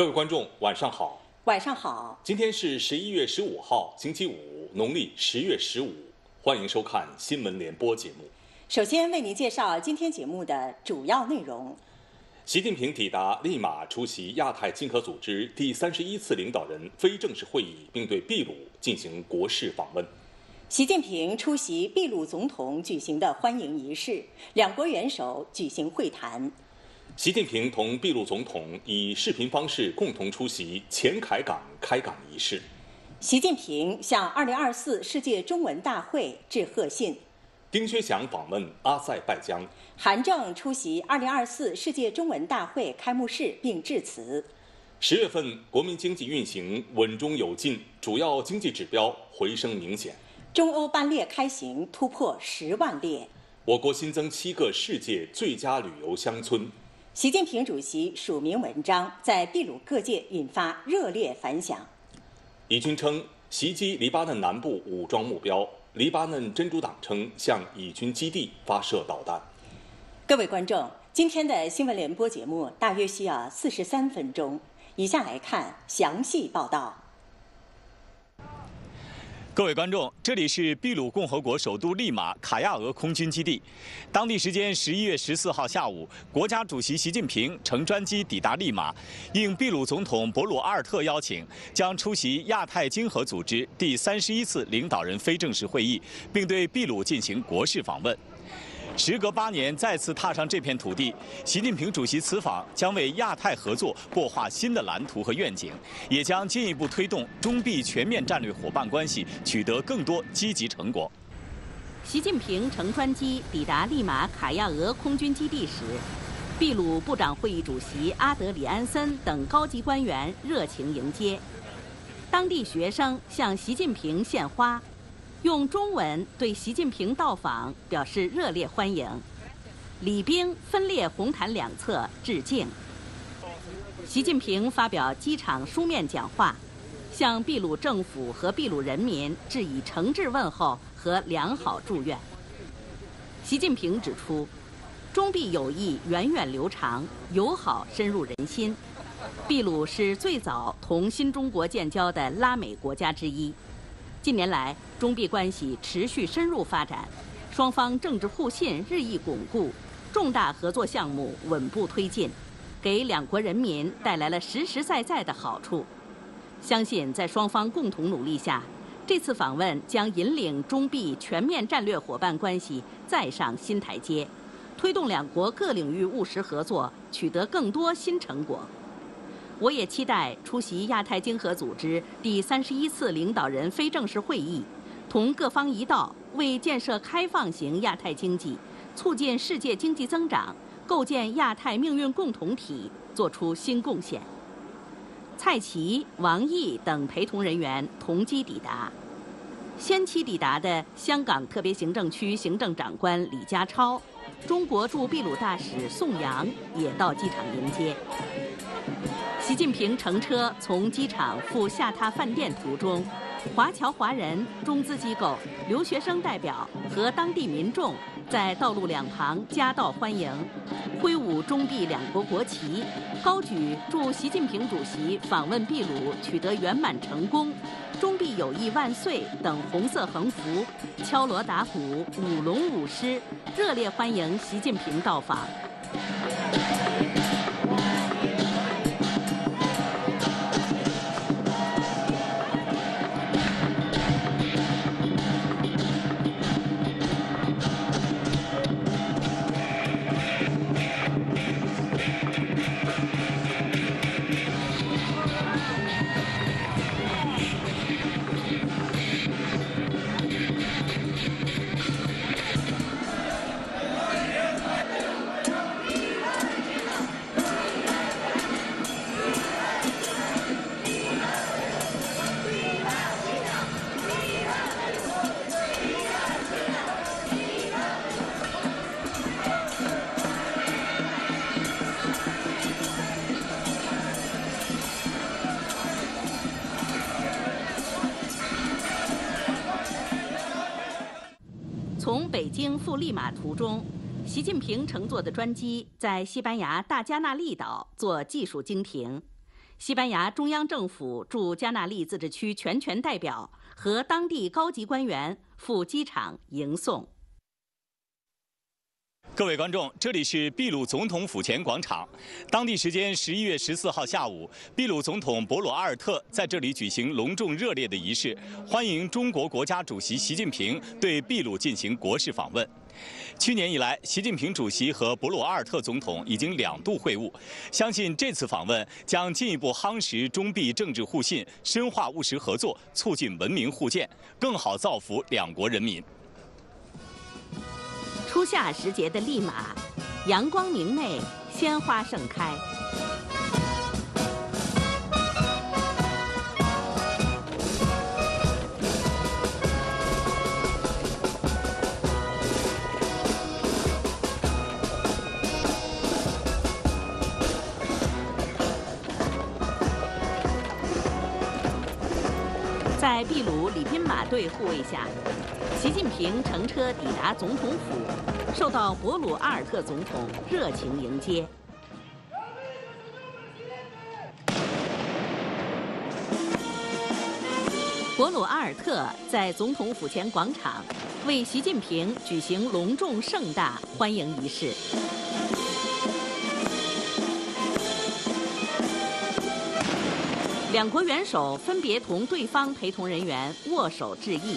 各位观众，晚上好。晚上好。今天是十一月十五号，星期五，农历十月十五。欢迎收看新闻联播节目。首先为您介绍今天节目的主要内容。习近平抵达利马，出席亚太经合组织第三十一次领导人非正式会议，并对秘鲁进行国事访问。习近平出席秘鲁总统举行的欢迎仪式，两国元首举行会谈。习近平同秘鲁总统以视频方式共同出席前海港开港仪式。习近平向二零二四世界中文大会致贺信。丁薛祥访问阿塞拜疆。韩正出席二零二四世界中文大会开幕式并致辞。十月份国民经济运行稳中有进，主要经济指标回升明显。中欧班列开行突破十万列。我国新增七个世界最佳旅游乡村。习近平主席署名文章在秘鲁各界引发热烈反响。以军称袭击黎巴嫩南部武装目标，黎巴嫩真主党称向以军基地发射导弹。各位观众，今天的新闻联播节目大约需要四十三分钟，以下来看详细报道。各位观众，这里是秘鲁共和国首都利马卡亚俄空军基地。当地时间十一月十四号下午，国家主席习近平乘专机抵达利马，应秘鲁总统博鲁阿尔特邀请，将出席亚太经合组织第三十一次领导人非正式会议，并对秘鲁进行国事访问。时隔八年再次踏上这片土地，习近平主席此访将为亚太合作擘画新的蓝图和愿景，也将进一步推动中秘全面战略伙伴关系取得更多积极成果。习近平乘专机抵达利马卡亚俄空军基地时，秘鲁部长会议主席阿德里安森等高级官员热情迎接，当地学生向习近平献花。用中文对习近平到访表示热烈欢迎，礼兵分列红毯两侧致敬。习近平发表机场书面讲话，向秘鲁政府和秘鲁人民致以诚挚问候和良好祝愿。习近平指出，中秘友谊源远流长，友好深入人心。秘鲁是最早同新中国建交的拉美国家之一。近年来，中比关系持续深入发展，双方政治互信日益巩固，重大合作项目稳步推进，给两国人民带来了实实在在的好处。相信在双方共同努力下，这次访问将引领中比全面战略伙伴关系再上新台阶，推动两国各领域务实合作取得更多新成果。我也期待出席亚太经合组织第三十一次领导人非正式会议，同各方一道为建设开放型亚太经济、促进世界经济增长、构建亚太命运共同体作出新贡献。蔡奇、王毅等陪同人员同机抵达。先期抵达的香港特别行政区行政长官李家超、中国驻秘鲁大使宋阳也到机场迎接。习近平乘车从机场赴下榻饭店途中，华侨华人、中资机构、留学生代表和当地民众在道路两旁夹道欢迎，挥舞中毕两国国旗，高举“祝习近平主席访问秘鲁取得圆满成功，中毕友谊万岁”等红色横幅，敲锣打鼓、舞龙舞狮，热烈欢迎习近平到访。秘马途中，习近平乘坐的专机在西班牙大加那利岛做技术经停。西班牙中央政府驻加那利自治区全权代表和当地高级官员赴机场迎送。各位观众，这里是秘鲁总统府前广场。当地时间十一月十四号下午，秘鲁总统博鲁阿尔特在这里举行隆重热烈的仪式，欢迎中国国家主席习近平对秘鲁进行国事访问。去年以来，习近平主席和博鲁阿尔特总统已经两度会晤，相信这次访问将进一步夯实中秘政治互信，深化务实合作，促进文明互鉴，更好造福两国人民。初夏时节的利马，阳光明媚，鲜花盛开。在秘鲁礼宾马队护卫下，习近平乘车抵达总统府，受到博鲁阿尔特总统热情迎接。博鲁阿尔特在总统府前广场为习近平举行隆重盛大欢迎仪式。两国元首分别同对方陪同人员握手致意。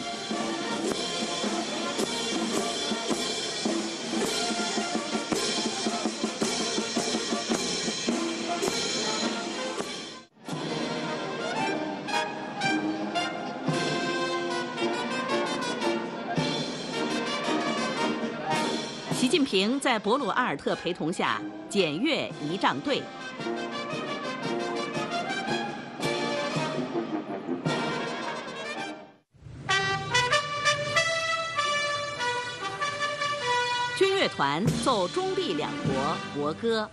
习近平在博鲁阿尔特陪同下检阅仪仗队。奏中、立两国国歌。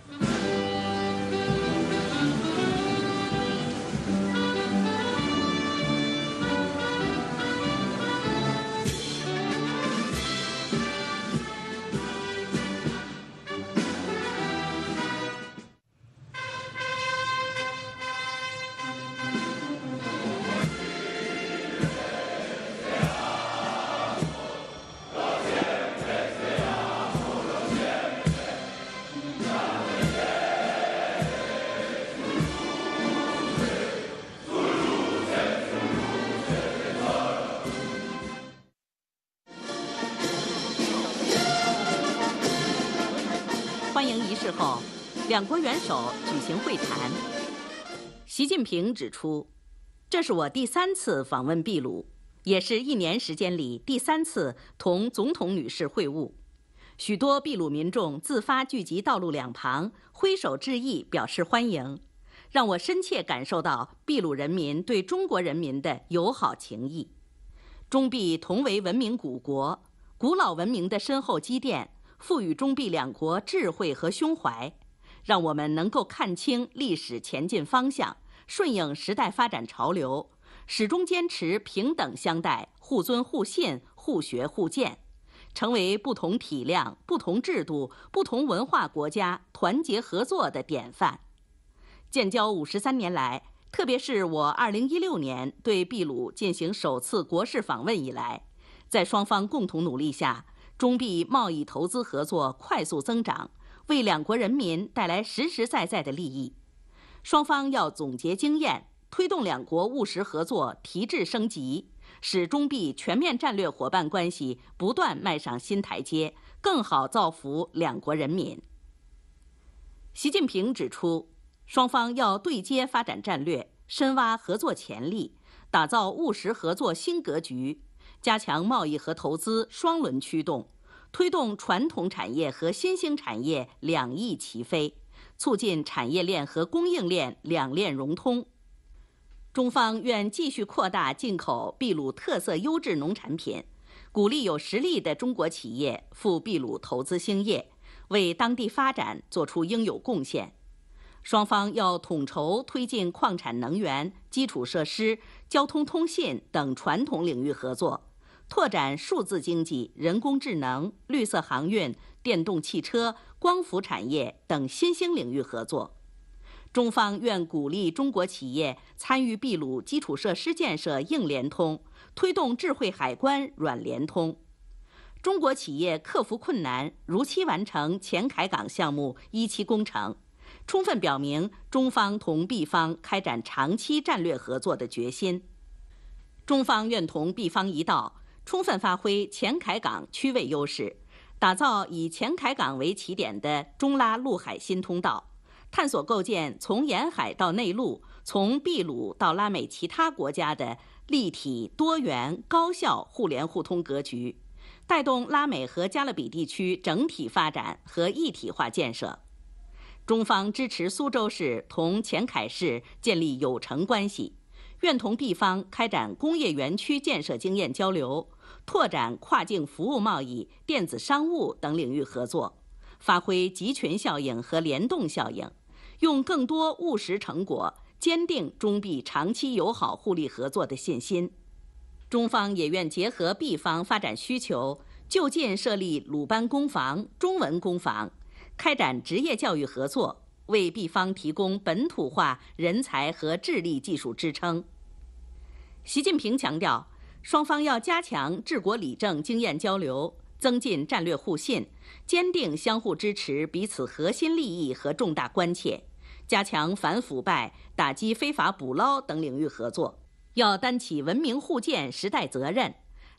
后，两国元首举行会谈。习近平指出，这是我第三次访问秘鲁，也是一年时间里第三次同总统女士会晤。许多秘鲁民众自发聚集道路两旁，挥手致意，表示欢迎，让我深切感受到秘鲁人民对中国人民的友好情谊。中秘同为文明古国，古老文明的深厚积淀。赋予中毕两国智慧和胸怀，让我们能够看清历史前进方向，顺应时代发展潮流，始终坚持平等相待、互尊互信、互学互鉴，成为不同体量、不同制度、不同文化国家团结合作的典范。建交五十三年来，特别是我二零一六年对秘鲁进行首次国事访问以来，在双方共同努力下。中币贸易投资合作快速增长，为两国人民带来实实在在的利益。双方要总结经验，推动两国务实合作提质升级，使中币全面战略伙伴关系不断迈上新台阶，更好造福两国人民。习近平指出，双方要对接发展战略，深挖合作潜力，打造务实合作新格局。加强贸易和投资双轮驱动，推动传统产业和新兴产业两翼齐飞，促进产业链和供应链两链融通。中方愿继续扩大进口秘鲁特色优质农产品，鼓励有实力的中国企业赴秘鲁投资兴业，为当地发展做出应有贡献。双方要统筹推进矿产能源、基础设施、交通通信等传统领域合作。拓展数字经济、人工智能、绿色航运、电动汽车、光伏产业等新兴领域合作。中方愿鼓励中国企业参与秘鲁基础设施建设硬联通，推动智慧海关软联通。中国企业克服困难，如期完成前海港项目一期工程，充分表明中方同秘方开展长期战略合作的决心。中方愿同秘方一道。充分发挥前海港区位优势，打造以前海港为起点的中拉陆海新通道，探索构建从沿海到内陆、从秘鲁到拉美其他国家的立体多元高效互联互通格局，带动拉美和加勒比地区整体发展和一体化建设。中方支持苏州市同前海市建立友城关系。愿同 B 方开展工业园区建设经验交流，拓展跨境服务贸易、电子商务等领域合作，发挥集群效应和联动效应，用更多务实成果坚定中 B 长期友好互利合作的信心。中方也愿结合 B 方发展需求，就近设立鲁班工坊、中文工坊，开展职业教育合作。为地方提供本土化人才和智力技术支撑。习近平强调，双方要加强治国理政经验交流，增进战略互信，坚定相互支持彼此核心利益和重大关切，加强反腐败、打击非法捕捞等领域合作。要担起文明互鉴时代责任，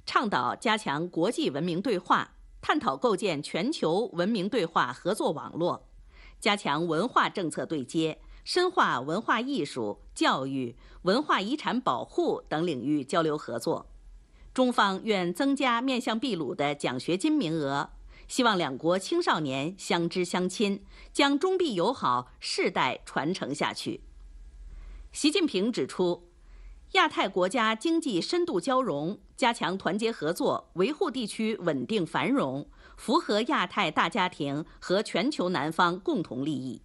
倡导加强国际文明对话，探讨构建全球文明对话合作网络。加强文化政策对接，深化文化艺术、教育、文化遗产保护等领域交流合作。中方愿增加面向秘鲁的奖学金名额，希望两国青少年相知相亲，将中秘友好世代传承下去。习近平指出，亚太国家经济深度交融，加强团结合作，维护地区稳定繁荣。符合亚太大家庭和全球南方共同利益，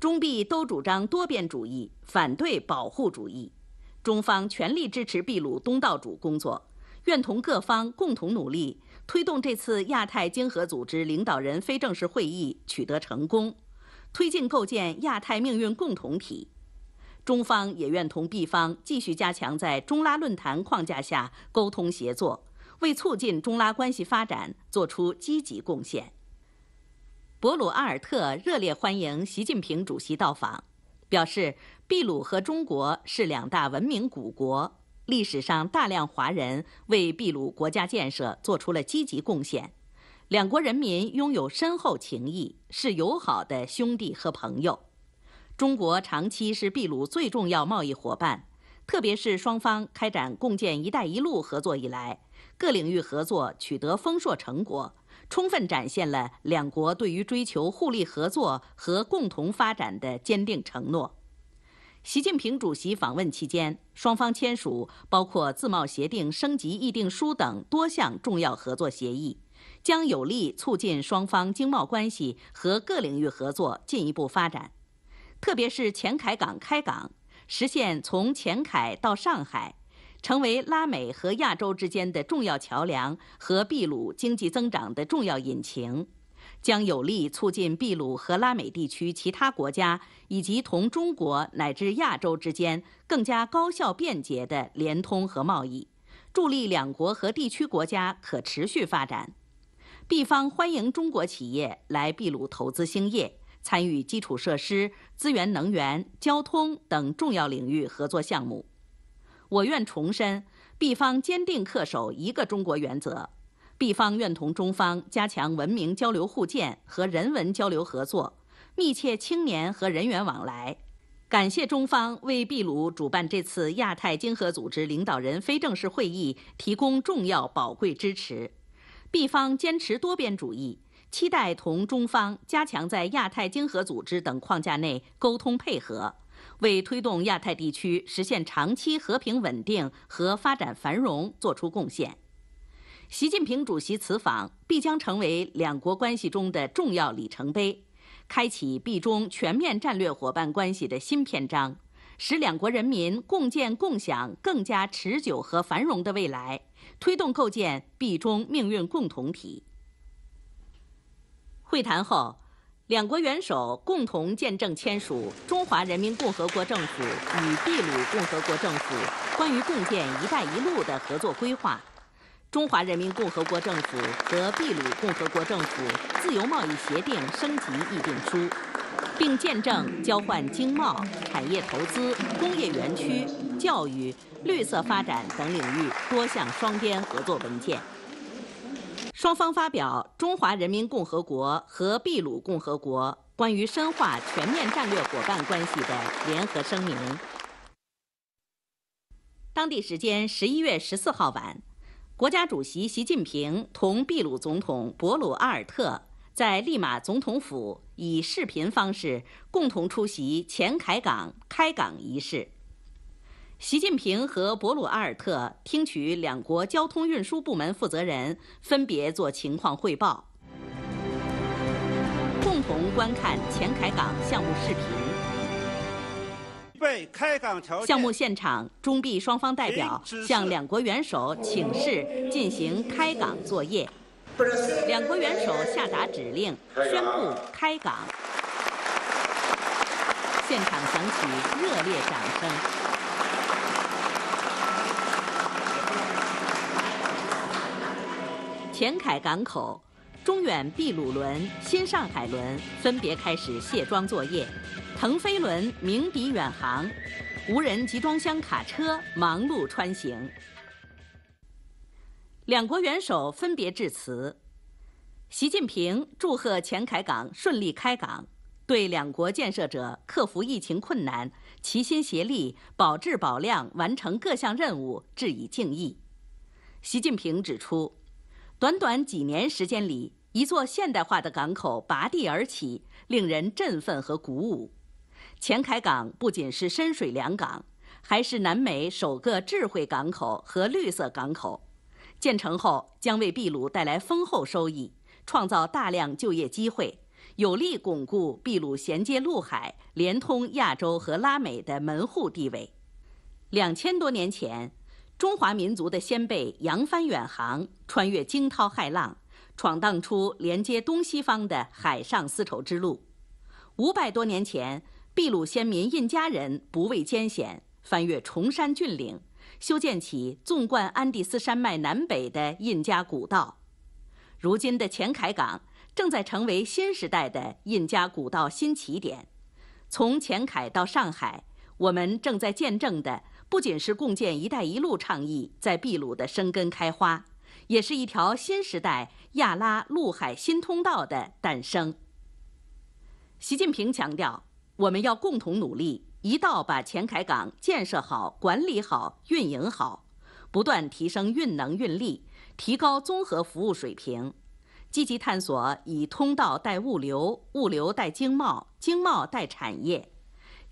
中秘都主张多边主义，反对保护主义。中方全力支持秘鲁东道主工作，愿同各方共同努力，推动这次亚太经合组织领导人非正式会议取得成功，推进构建亚太命运共同体。中方也愿同秘方继续加强在中拉论坛框架下沟通协作。为促进中拉关系发展作出积极贡献。博鲁阿尔特热烈欢迎习近平主席到访，表示：秘鲁和中国是两大文明古国，历史上大量华人为秘鲁国家建设做出了积极贡献，两国人民拥有深厚情谊，是友好的兄弟和朋友。中国长期是秘鲁最重要贸易伙伴，特别是双方开展共建“一带一路”合作以来。各领域合作取得丰硕成果，充分展现了两国对于追求互利合作和共同发展的坚定承诺。习近平主席访问期间，双方签署包括自贸协定升级议定书等多项重要合作协议，将有力促进双方经贸关系和各领域合作进一步发展。特别是前海港开港，实现从前海到上海。成为拉美和亚洲之间的重要桥梁和秘鲁经济增长的重要引擎，将有力促进秘鲁和拉美地区其他国家以及同中国乃至亚洲之间更加高效便捷的联通和贸易，助力两国和地区国家可持续发展。秘方欢迎中国企业来秘鲁投资兴业，参与基础设施、资源能源、交通等重要领域合作项目。我愿重申，毕方坚定恪守一个中国原则。毕方愿同中方加强文明交流互鉴和人文交流合作，密切青年和人员往来。感谢中方为秘鲁主办这次亚太经合组织领导人非正式会议提供重要宝贵支持。秘方坚持多边主义，期待同中方加强在亚太经合组织等框架内沟通配合。为推动亚太地区实现长期和平稳定和发展繁荣作出贡献，习近平主席此访必将成为两国关系中的重要里程碑，开启中全面战略伙伴关系的新篇章，使两国人民共建共享更加持久和繁荣的未来，推动构建中命运共同体。会谈后。两国元首共同见证签署《中华人民共和国政府与秘鲁共和国政府关于共建“一带一路”的合作规划》《中华人民共和国政府和秘鲁共和国政府自由贸易协定升级议定书》，并见证交换经贸、产业投资、工业园区、教育、绿色发展等领域多项双边合作文件。双方发表《中华人民共和国和秘鲁共和国关于深化全面战略伙伴关系的联合声明》。当地时间十一月十四号晚，国家主席习近平同秘鲁总统博鲁阿尔特在利马总统府以视频方式共同出席前海港开港仪式。习近平和博鲁阿尔特听取两国交通运输部门负责人分别做情况汇报，共同观看前海港项目视频。备开港条项目现场，中、币双方代表向两国元首请示进行开港作业。两国元首下达指令，宣布开港。现场响起热烈掌声。前海港口、中远秘鲁轮、新上海轮分别开始卸装作业，腾飞轮鸣笛远航，无人集装箱卡车忙碌穿行。两国元首分别致辞。习近平祝贺前海港顺利开港，对两国建设者克服疫情困难、齐心协力、保质保量完成各项任务致以敬意。习近平指出。短短几年时间里，一座现代化的港口拔地而起，令人振奋和鼓舞。前海港不仅是深水良港，还是南美首个智慧港口和绿色港口。建成后，将为秘鲁带来丰厚收益，创造大量就业机会，有力巩固秘鲁衔接陆海、连通亚洲和拉美的门户地位。两千多年前。中华民族的先辈扬帆远航，穿越惊涛骇浪，闯荡出连接东西方的海上丝绸之路。五百多年前，秘鲁先民印加人不畏艰险，翻越崇山峻岭，修建起纵贯安第斯山脉南北的印加古道。如今的前凯港正在成为新时代的印加古道新起点。从前凯到上海，我们正在见证的。不仅是共建“一带一路”倡议在秘鲁的生根开花，也是一条新时代亚拉陆海新通道的诞生。习近平强调，我们要共同努力，一道把前海港建设好、管理好、运营好，不断提升运能运力，提高综合服务水平，积极探索以通道带物流、物流带经贸、经贸带产业，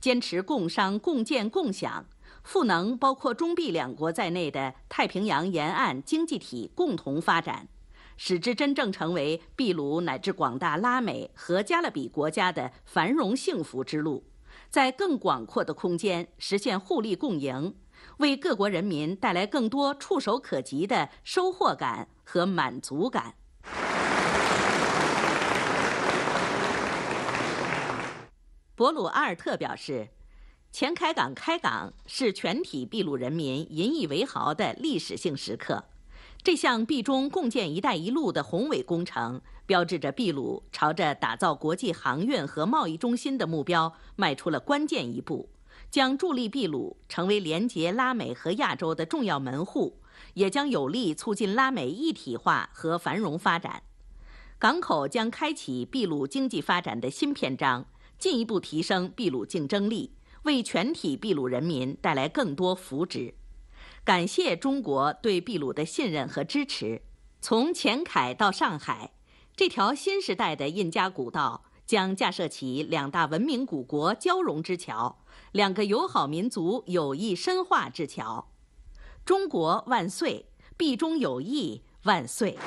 坚持共商共建共享。赋能包括中秘两国在内的太平洋沿岸经济体共同发展，使之真正成为秘鲁乃至广大拉美和加勒比国家的繁荣幸福之路，在更广阔的空间实现互利共赢，为各国人民带来更多触手可及的收获感和满足感。博鲁阿尔特表示。前开港开港是全体秘鲁人民引以为豪的历史性时刻。这项秘中共建“一带一路”的宏伟工程，标志着秘鲁朝着打造国际航运和贸易中心的目标迈出了关键一步，将助力秘鲁成为连接拉美和亚洲的重要门户，也将有力促进拉美一体化和繁荣发展。港口将开启秘鲁经济发展的新篇章，进一步提升秘鲁竞争力。为全体秘鲁人民带来更多福祉，感谢中国对秘鲁的信任和支持。从前凯到上海，这条新时代的印加古道将架设起两大文明古国交融之桥，两个友好民族友谊深化之桥。中国万岁，必中友谊万岁。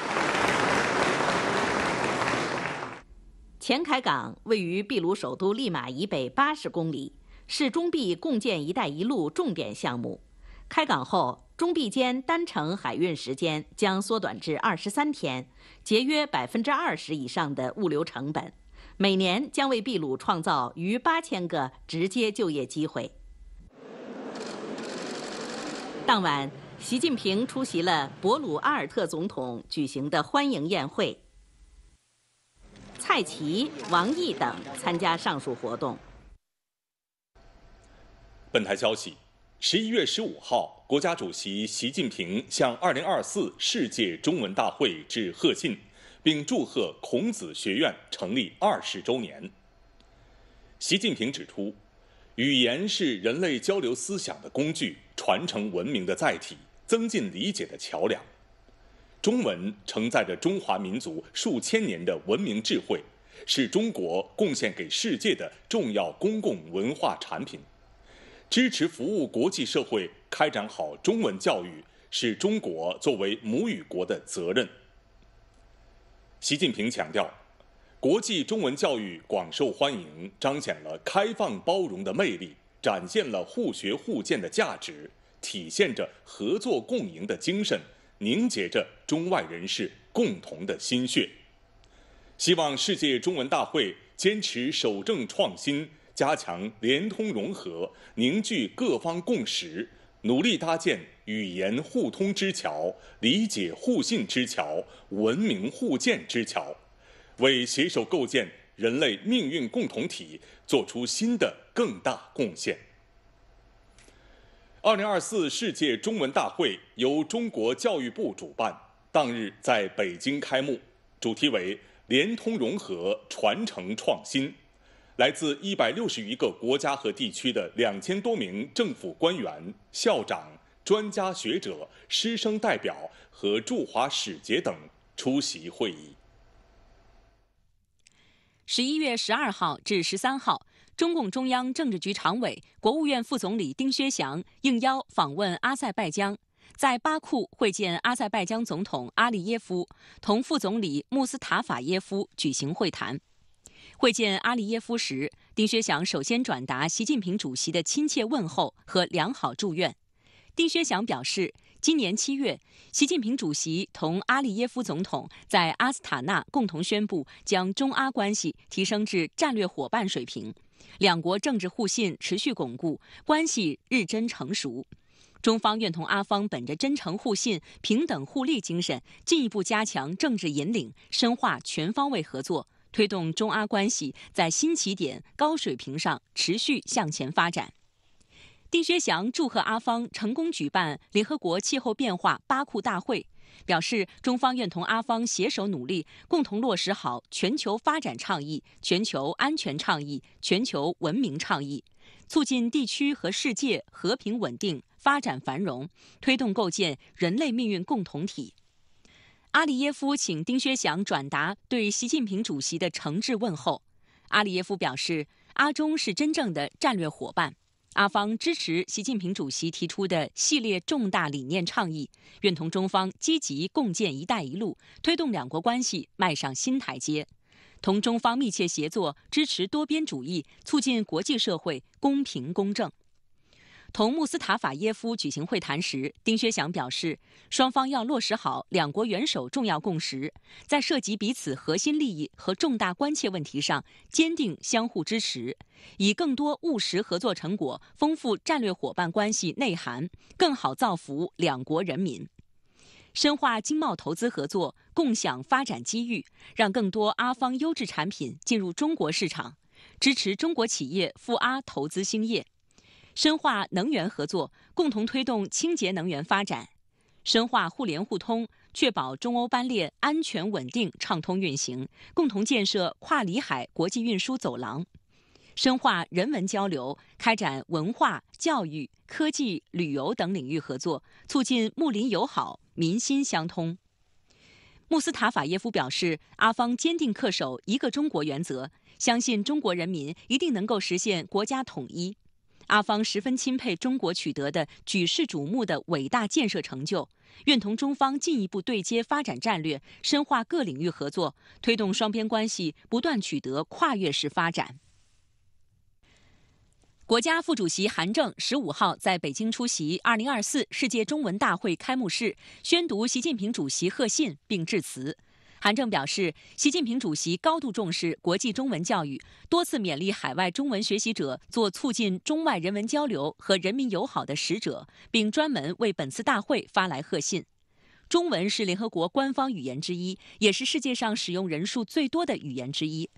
前凯港位于秘鲁首都利马以北八十公里。是中币共建“一带一路”重点项目，开港后，中币间单程海运时间将缩短至二十三天，节约百分之二十以上的物流成本，每年将为秘鲁创造逾八千个直接就业机会。当晚，习近平出席了博鲁阿尔特总统举行的欢迎宴会，蔡奇、王毅等参加上述活动。本台消息，十一月十五号，国家主席习近平向二零二四世界中文大会致贺信，并祝贺孔子学院成立二十周年。习近平指出，语言是人类交流思想的工具，传承文明的载体，增进理解的桥梁。中文承载着中华民族数千年的文明智慧，是中国贡献给世界的重要公共文化产品。支持服务国际社会开展好中文教育，是中国作为母语国的责任。习近平强调，国际中文教育广受欢迎，彰显了开放包容的魅力，展现了互学互鉴的价值，体现着合作共赢的精神，凝结着中外人士共同的心血。希望世界中文大会坚持守正创新。加强联通融合，凝聚各方共识，努力搭建语言互通之桥、理解互信之桥、文明互鉴之桥，为携手构建人类命运共同体作出新的更大贡献。二零二四世界中文大会由中国教育部主办，当日在北京开幕，主题为“联通融合，传承创新”。来自一百六十余个国家和地区的两千多名政府官员、校长、专家学者、师生代表和驻华使节等出席会议。十一月十二号至十三号，中共中央政治局常委、国务院副总理丁薛祥应邀访问阿塞拜疆，在巴库会见阿塞拜疆总统阿利耶夫，同副总理穆斯塔法耶夫举行会谈。会见阿利耶夫时，丁薛祥首先转达习近平主席的亲切问候和良好祝愿。丁薛祥表示，今年七月，习近平主席同阿利耶夫总统在阿斯塔纳共同宣布，将中阿关系提升至战略伙伴水平。两国政治互信持续巩固，关系日臻成熟。中方愿同阿方本着真诚互信、平等互利精神，进一步加强政治引领，深化全方位合作。推动中阿关系在新起点、高水平上持续向前发展。丁薛祥祝贺阿方成功举办联合国气候变化巴库大会，表示中方愿同阿方携手努力，共同落实好全球发展倡议、全球安全倡议、全球文明倡议，促进地区和世界和平稳定、发展繁荣，推动构建人类命运共同体。阿里耶夫请丁薛祥转达对习近平主席的诚挚问候。阿里耶夫表示，阿中是真正的战略伙伴，阿方支持习近平主席提出的系列重大理念倡议，愿同中方积极共建“一带一路”，推动两国关系迈上新台阶，同中方密切协作，支持多边主义，促进国际社会公平公正。同穆斯塔法耶夫举行会谈时，丁薛祥表示，双方要落实好两国元首重要共识，在涉及彼此核心利益和重大关切问题上坚定相互支持，以更多务实合作成果丰富战略伙伴关系内涵，更好造福两国人民。深化经贸投资合作，共享发展机遇，让更多阿方优质产品进入中国市场，支持中国企业赴阿投资兴业。深化能源合作，共同推动清洁能源发展；深化互联互通，确保中欧班列安全稳定畅通运行；共同建设跨里海国际运输走廊；深化人文交流，开展文化、教育、科技、旅游等领域合作，促进睦邻友好、民心相通。穆斯塔法耶夫表示，阿方坚定恪守一个中国原则，相信中国人民一定能够实现国家统一。阿方十分钦佩中国取得的举世瞩目的伟大建设成就，愿同中方进一步对接发展战略，深化各领域合作，推动双边关系不断取得跨越式发展。国家副主席韩正十五号在北京出席二零二四世界中文大会开幕式，宣读习近平主席贺信并致辞。韩正表示，习近平主席高度重视国际中文教育，多次勉励海外中文学习者做促进中外人文交流和人民友好的使者，并专门为本次大会发来贺信。中文是联合国官方语言之一，也是世界上使用人数最多的语言之一。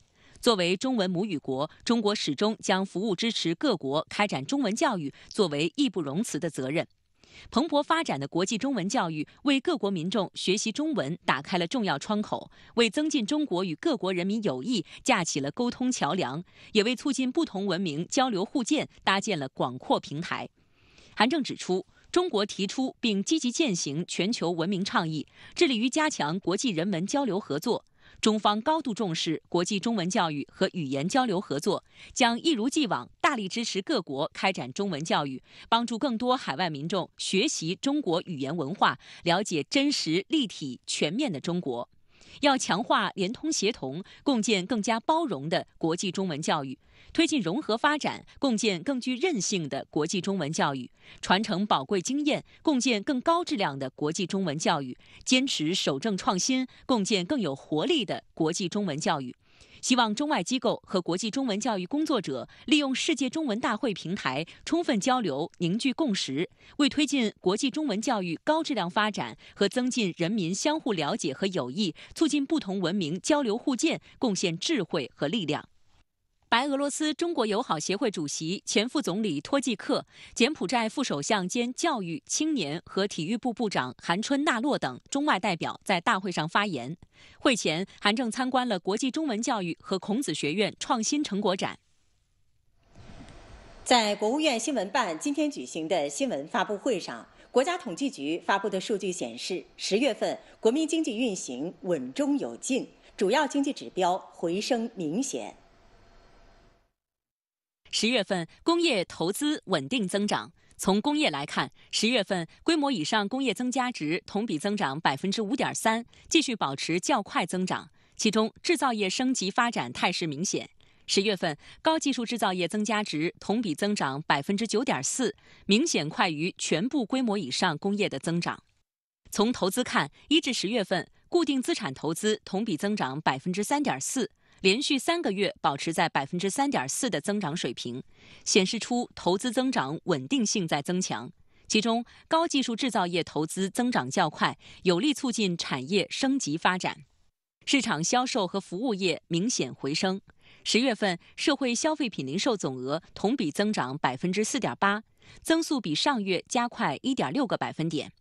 作为中文母语国，中国始终将服务支持各国开展中文教育作为义不容辞的责任。蓬勃发展的国际中文教育为各国民众学习中文打开了重要窗口，为增进中国与各国人民友谊架起了沟通桥梁，也为促进不同文明交流互鉴搭建了广阔平台。韩正指出，中国提出并积极践行全球文明倡议，致力于加强国际人文交流合作。中方高度重视国际中文教育和语言交流合作，将一如既往大力支持各国开展中文教育，帮助更多海外民众学习中国语言文化，了解真实、立体、全面的中国。要强化联通协同，共建更加包容的国际中文教育。推进融合发展，共建更具韧性的国际中文教育；传承宝贵经验，共建更高质量的国际中文教育；坚持守正创新，共建更有活力的国际中文教育。希望中外机构和国际中文教育工作者利用世界中文大会平台，充分交流，凝聚共识，为推进国际中文教育高质量发展和增进人民相互了解和友谊，促进不同文明交流互鉴，贡献智慧和力量。白俄罗斯中国友好协会主席、前副总理托季克，柬埔寨副首相兼教育、青年和体育部部长韩春纳洛等中外代表在大会上发言。会前，韩正参观了国际中文教育和孔子学院创新成果展。在国务院新闻办今天举行的新闻发布会上，国家统计局发布的数据显示，十月份国民经济运行稳中有进，主要经济指标回升明显。十月份工业投资稳定增长。从工业来看，十月份规模以上工业增加值同比增长百分之五点三，继续保持较快增长。其中，制造业升级发展态势明显。十月份高技术制造业增加值同比增长百分之九点四，明显快于全部规模以上工业的增长。从投资看，一至十月份固定资产投资同比增长百分之三点四。连续三个月保持在百分之三点四的增长水平，显示出投资增长稳定性在增强。其中，高技术制造业投资增长较快，有力促进产业升级发展。市场销售和服务业明显回升。十月份，社会消费品零售总额同比增长百分之四点八，增速比上月加快一点六个百分点。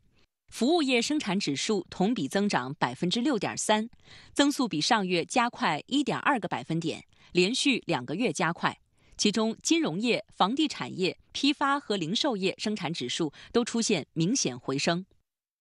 服务业生产指数同比增长百分之六点三，增速比上月加快一点二个百分点，连续两个月加快。其中，金融业、房地产业、批发和零售业生产指数都出现明显回升，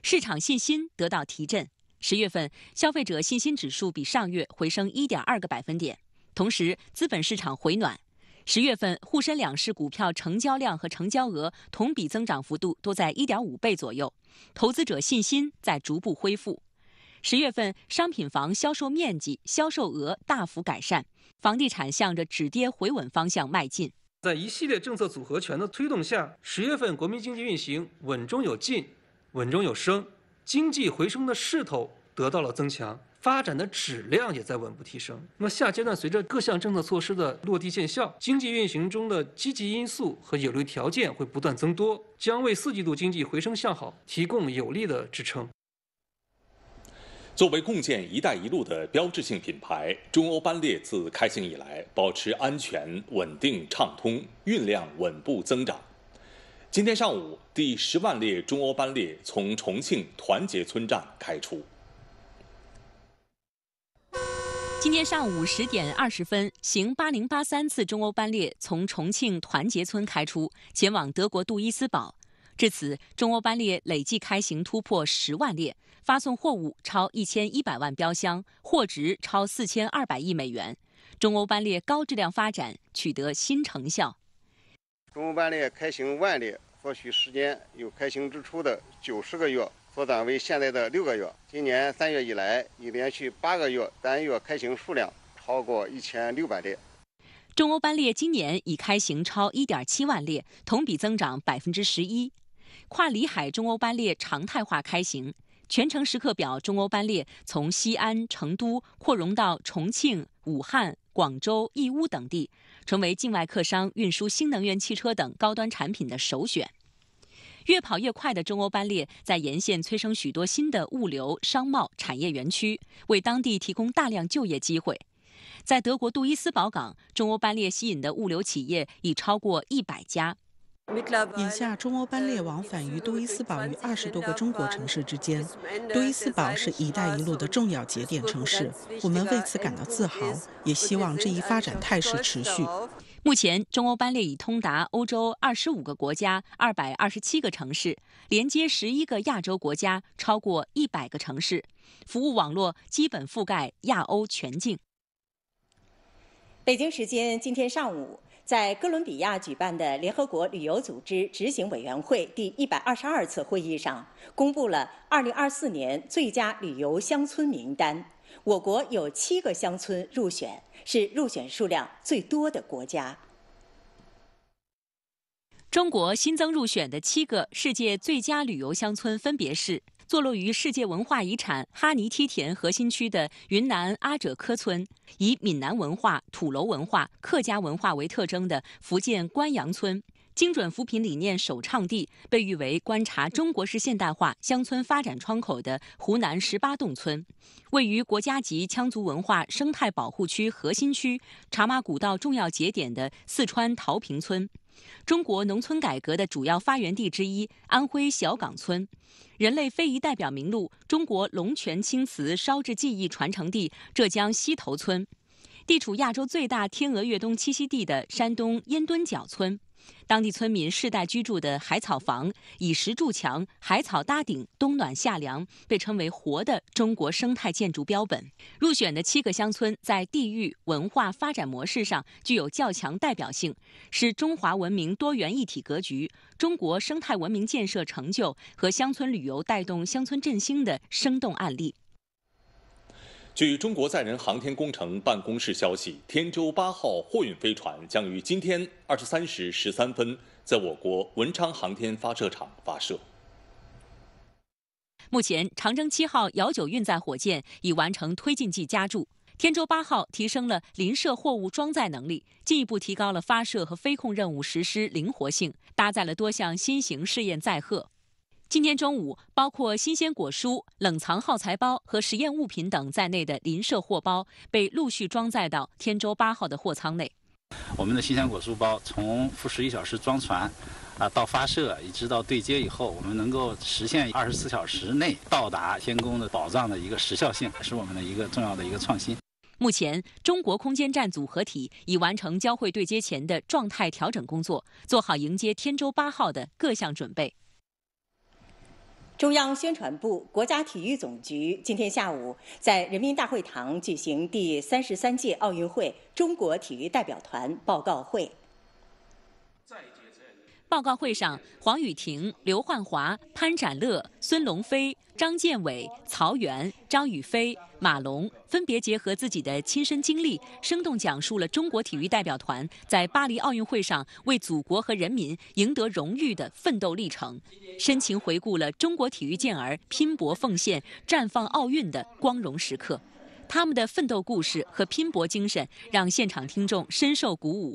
市场信心得到提振。十月份，消费者信心指数比上月回升一点二个百分点，同时资本市场回暖。十月份，沪深两市股票成交量和成交额同比增长幅度都在一点五倍左右，投资者信心在逐步恢复。十月份，商品房销售面积、销售额大幅改善，房地产向着止跌回稳方向迈进。在一系列政策组合拳的推动下，十月份国民经济运行稳中有进、稳中有升，经济回升的势头得到了增强。发展的质量也在稳步提升。那么，下阶段随着各项政策措施的落地见效，经济运行中的积极因素和有利条件会不断增多，将为四季度经济回升向好提供有力的支撑。作为共建“一带一路”的标志性品牌，中欧班列自开行以来，保持安全、稳定、畅通，运量稳步增长。今天上午，第十万列中欧班列从重庆团结村站开出。今天上午十点二十分，行8083次中欧班列从重庆团结村开出，前往德国杜伊斯堡。至此，中欧班列累计开行突破十万列，发送货物超一千一百万标箱，货值超四千二百亿美元。中欧班列高质量发展取得新成效。中欧班列开行万列所需时间，有开行之初的九十个月。缩短为现在的六个月。今年三月以来，已连续八个月单月开行数量超过一千六百列。中欧班列今年已开行超一点七万列，同比增长百分之十一。跨里海中欧班列常态化开行，全程时刻表中欧班列从西安、成都扩容到重庆、武汉、广州、义乌等地，成为境外客商运输新能源汽车等高端产品的首选。越跑越快的中欧班列，在沿线催生许多新的物流、商贸产业园区，为当地提供大量就业机会。在德国杜伊斯堡港，中欧班列吸引的物流企业已超过一百家。眼下，中欧班列往返于杜伊斯堡与二十多个中国城市之间。杜伊斯堡是一带一路的重要节点城市，我们为此感到自豪，也希望这一发展态势持续。目前，中欧班列已通达欧洲二十五个国家、二百二十七个城市，连接十一个亚洲国家、超过一百个城市，服务网络基本覆盖亚欧全境。北京时间今天上午，在哥伦比亚举办的联合国旅游组织执行委员会第一百二十二次会议上，公布了二零二四年最佳旅游乡村名单，我国有七个乡村入选。是入选数量最多的国家。中国新增入选的七个世界最佳旅游乡村，分别是坐落于世界文化遗产哈尼梯田核心区的云南阿者科村，以闽南文化、土楼文化、客家文化为特征的福建官洋村。精准扶贫理念首倡地，被誉为观察中国式现代化乡村发展窗口的湖南十八洞村，位于国家级羌族文化生态保护区核心区、茶马古道重要节点的四川桃坪村，中国农村改革的主要发源地之一安徽小岗村，人类非遗代表名录中国龙泉青瓷烧制技艺传承地浙江西头村，地处亚洲最大天鹅越冬栖息地的山东烟墩角村。当地村民世代居住的海草房，以石筑墙，海草搭顶，冬暖夏凉，被称为“活的中国生态建筑标本”。入选的七个乡村在地域文化发展模式上具有较强代表性，是中华文明多元一体格局、中国生态文明建设成就和乡村旅游带动乡村振兴的生动案例。据中国载人航天工程办公室消息，天舟八号货运飞船将于今天二十三时十三分在我国文昌航天发射场发射。目前，长征七号遥九运载火箭已完成推进剂加注，天舟八号提升了临射货物装载能力，进一步提高了发射和飞控任务实施灵活性，搭载了多项新型试验载荷。今天中午，包括新鲜果蔬、冷藏耗材包和实验物品等在内的邻舍货包被陆续装载到天舟八号的货舱内。我们的新鲜果蔬包从负十一小时装船，啊，到发射，一直到对接以后，我们能够实现二十四小时内到达天宫的保障的一个时效性，是我们的一个重要的一个创新。目前，中国空间站组合体已完成交会对接前的状态调整工作，做好迎接天舟八号的各项准备。中央宣传部、国家体育总局今天下午在人民大会堂举行第三十三届奥运会中国体育代表团报告会。报告会上，黄雨婷、刘焕华、潘展乐、孙龙飞、张建伟、曹源、张雨霏、马龙分别结合自己的亲身经历，生动讲述了中国体育代表团在巴黎奥运会上为祖国和人民赢得荣誉的奋斗历程，深情回顾了中国体育健儿拼搏奉献、绽放奥运的光荣时刻。他们的奋斗故事和拼搏精神，让现场听众深受鼓舞。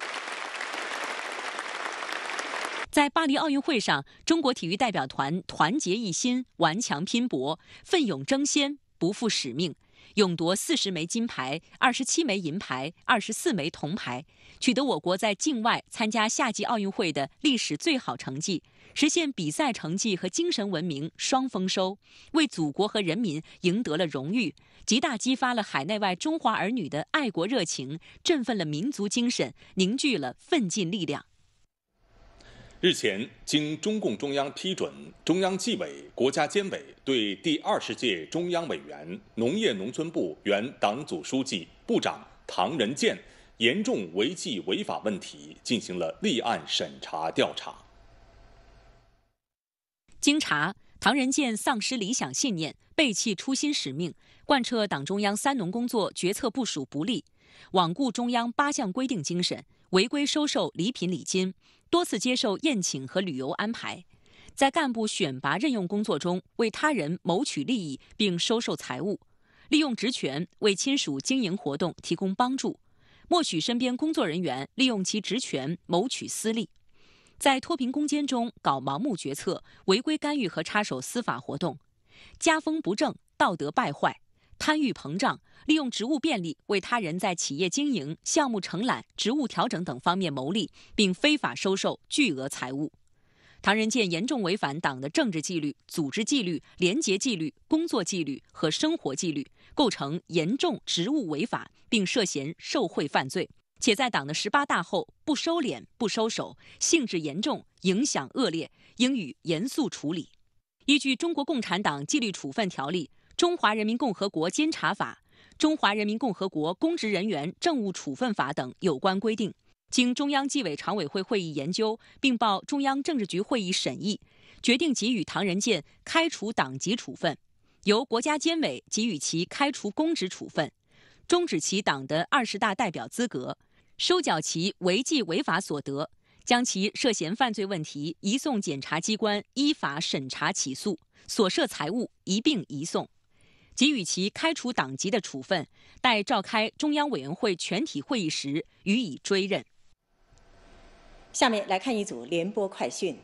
在巴黎奥运会上，中国体育代表团团结一心、顽强拼搏、奋勇争先，不负使命，勇夺四十枚金牌、二十七枚银牌、二十四枚铜牌，取得我国在境外参加夏季奥运会的历史最好成绩，实现比赛成绩和精神文明双丰收，为祖国和人民赢得了荣誉，极大激发了海内外中华儿女的爱国热情，振奋了民族精神，凝聚了奋进力量。日前，经中共中央批准，中央纪委、国家监委对第二十届中央委员、农业农村部原党组书记、部长唐仁健严重违纪违法问题进行了立案审查调查。经查，唐仁健丧失理想信念，背弃初心使命，贯彻党中央“三农”工作决策部署不力，罔顾中央八项规定精神，违规收受礼品礼金。多次接受宴请和旅游安排，在干部选拔任用工作中为他人谋取利益并收受财物，利用职权为亲属经营活动提供帮助，默许身边工作人员利用其职权谋取私利，在脱贫攻坚中搞盲目决策、违规干预和插手司法活动，家风不正、道德败坏。贪欲膨胀，利用职务便利为他人在企业经营、项目承揽、职务调整等方面谋利，并非法收受巨额财物。唐人健严重违反党的政治纪律、组织纪律、廉洁纪律、工作纪律和生活纪律，构成严重职务违法，并涉嫌受贿犯罪，且在党的十八大后不收敛、不收手，性质严重，影响恶劣，应予严肃处理。依据《中国共产党纪律处分条例》。《中华人民共和国监察法》《中华人民共和国公职人员政务处分法》等有关规定，经中央纪委常委会会议研究，并报中央政治局会议审议，决定给予唐仁健开除党籍处分，由国家监委给予其开除公职处分，终止其党的二十大代表资格，收缴其违纪违法所得，将其涉嫌犯罪问题移送检察机关依法审查起诉，所涉财物一并移送。给予其开除党籍的处分，待召开中央委员会全体会议时予以追认。下面来看一组联播快讯。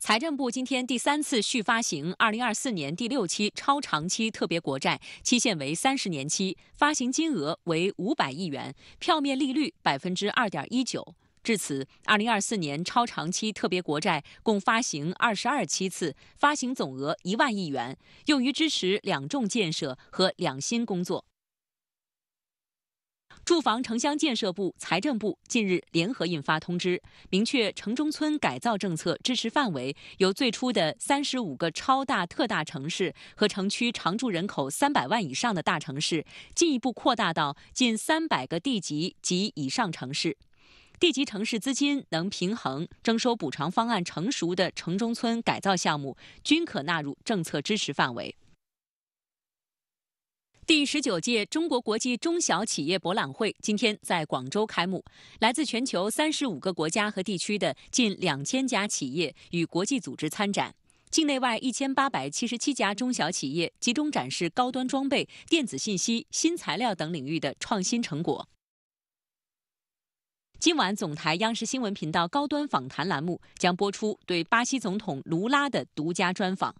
财政部今天第三次续发行二零二四年第六期超长期特别国债，期限为三十年期，发行金额为五百亿元，票面利率百分之二点一九。至此，二零二四年超长期特别国债共发行二十二期次，发行总额一万亿元，用于支持两重建设和两新工作。住房城乡建设部、财政部近日联合印发通知，明确城中村改造政策支持范围由最初的三十五个超大、特大城市和城区常住人口三百万以上的大城市，进一步扩大到近三百个地级及以上城市。地级城市资金能平衡征收补偿方案成熟的城中村改造项目均可纳入政策支持范围。第十九届中国国际中小企业博览会今天在广州开幕，来自全球三十五个国家和地区的近两千家企业与国际组织参展，境内外一千八百七十七家中小企业集中展示高端装备、电子信息、新材料等领域的创新成果。今晚，总台央视新闻频道高端访谈栏目将播出对巴西总统卢拉的独家专访。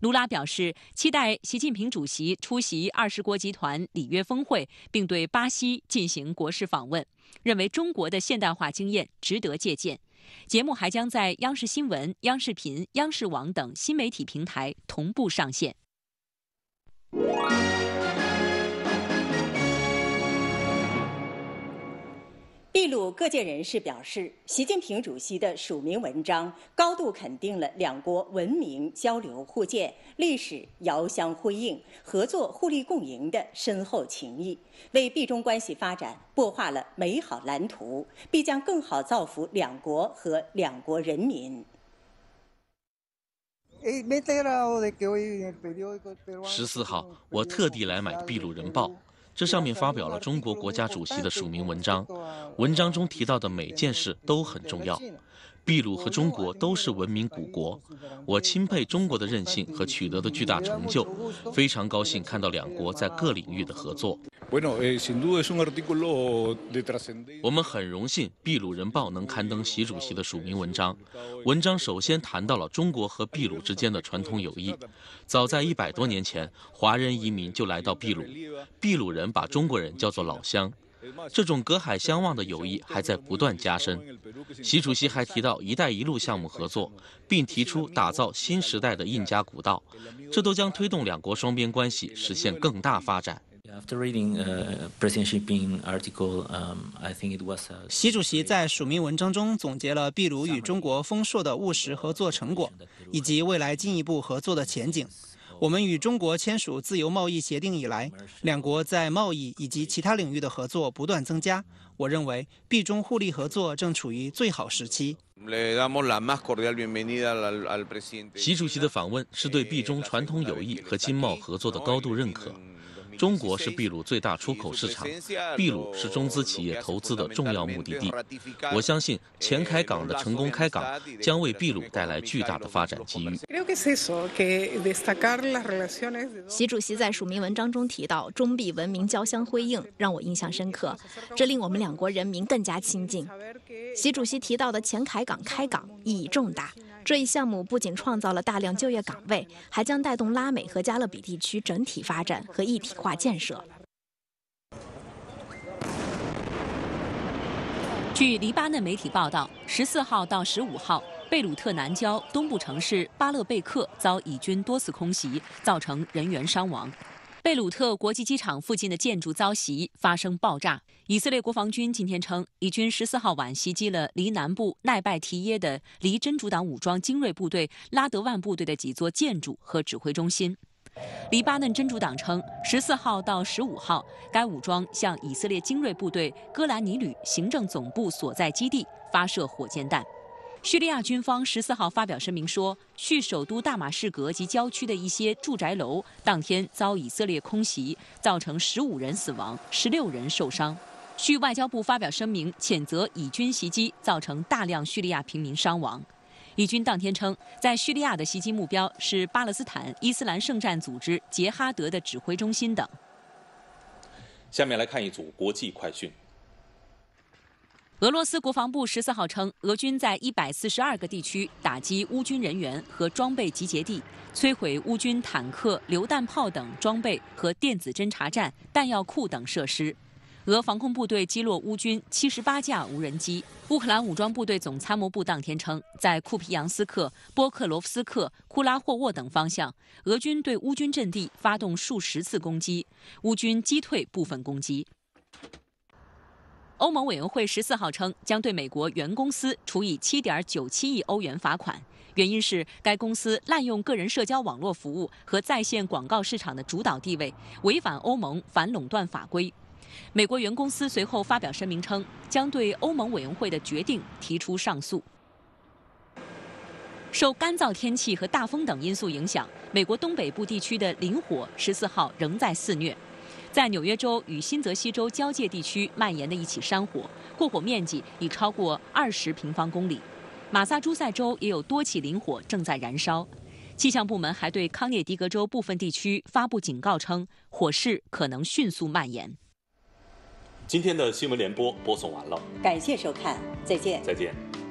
卢拉表示，期待习近平主席出席二十国集团里约峰会，并对巴西进行国事访问，认为中国的现代化经验值得借鉴。节目还将在央视新闻、央视频、央视网等新媒体平台同步上线。秘鲁各界人士表示，习近平主席的署名文章高度肯定了两国文明交流互鉴、历史遥相辉映、合作互利共赢的深厚情谊，为秘中关系发展擘画了美好蓝图，必将更好造福两国和两国人民。十四号，我特地来买《秘鲁人报》。这上面发表了中国国家主席的署名文章，文章中提到的每件事都很重要。秘鲁和中国都是文明古国，我钦佩中国的韧性和取得的巨大成就，非常高兴看到两国在各领域的合作。我们很荣幸《秘鲁人报》能刊登习主席的署名文章，文章首先谈到了中国和秘鲁之间的传统友谊，早在一百多年前，华人移民就来到秘鲁，秘鲁人把中国人叫做老乡。这种隔海相望的友谊还在不断加深。习主席还提到“一带一路”项目合作，并提出打造新时代的印加古道，这都将推动两国双边关系实现更大发展。习主席在署名文章中总结了秘鲁与中国丰硕的务实合作成果，以及未来进一步合作的前景。我们与中国签署自由贸易协定以来，两国在贸易以及其他领域的合作不断增加。我认为，币中互利合作正处于最好时期。习主席的访问是对币中传统友谊和经贸合作的高度认可。中国是秘鲁最大出口市场，秘鲁是中资企业投资的重要目的地。我相信前海港的成功开港将为秘鲁带来巨大的发展机遇。习主席在署名文章中提到“中秘文明交相辉映”，让我印象深刻，这令我们两国人民更加亲近。习主席提到的前海港开港意义重大。这一项目不仅创造了大量就业岗位，还将带动拉美和加勒比地区整体发展和一体化建设。据黎巴嫩媒体报道，十四号到十五号，贝鲁特南郊东部城市巴勒贝克遭以军多次空袭，造成人员伤亡。贝鲁特国际机场附近的建筑遭袭，发生爆炸。以色列国防军今天称，以军十四号晚袭击了黎南部奈拜提耶的黎真主党武装精锐部队拉德万部队的几座建筑和指挥中心。黎巴嫩真主党称，十四号到十五号，该武装向以色列精锐部队戈兰尼旅行政总部所在基地发射火箭弹。叙利亚军方十四号发表声明说，叙首都大马士革及郊区的一些住宅楼当天遭以色列空袭，造成十五人死亡、十六人受伤。叙外交部发表声明，谴责以军袭击，造成大量叙利亚平民伤亡。以军当天称，在叙利亚的袭击目标是巴勒斯坦伊斯兰圣战组织杰哈德的指挥中心等。下面来看一组国际快讯。俄罗斯国防部十四号称，俄军在一百四十二个地区打击乌军人员和装备集结地，摧毁乌军坦克、榴弹炮等装备和电子侦察站、弹药库等设施。俄防空部队击落乌军七十八架无人机。乌克兰武装部队总参谋部当天称，在库皮扬斯克、波克罗夫斯克、库拉霍沃等方向，俄军对乌军阵地发动数十次攻击，乌军击退部分攻击。欧盟委员会十四号称，将对美国原公司处以七点九七亿欧元罚款，原因是该公司滥用个人社交网络服务和在线广告市场的主导地位，违反欧盟反垄断法规。美国原公司随后发表声明称，将对欧盟委员会的决定提出上诉。受干燥天气和大风等因素影响，美国东北部地区的林火十四号仍在肆虐。在纽约州与新泽西州交界地区蔓延的一起山火，过火面积已超过二十平方公里。马萨诸塞州也有多起林火正在燃烧。气象部门还对康涅狄格州部分地区发布警告，称火势可能迅速蔓延。今天的新闻联播播送完了，感谢收看，再见。再见。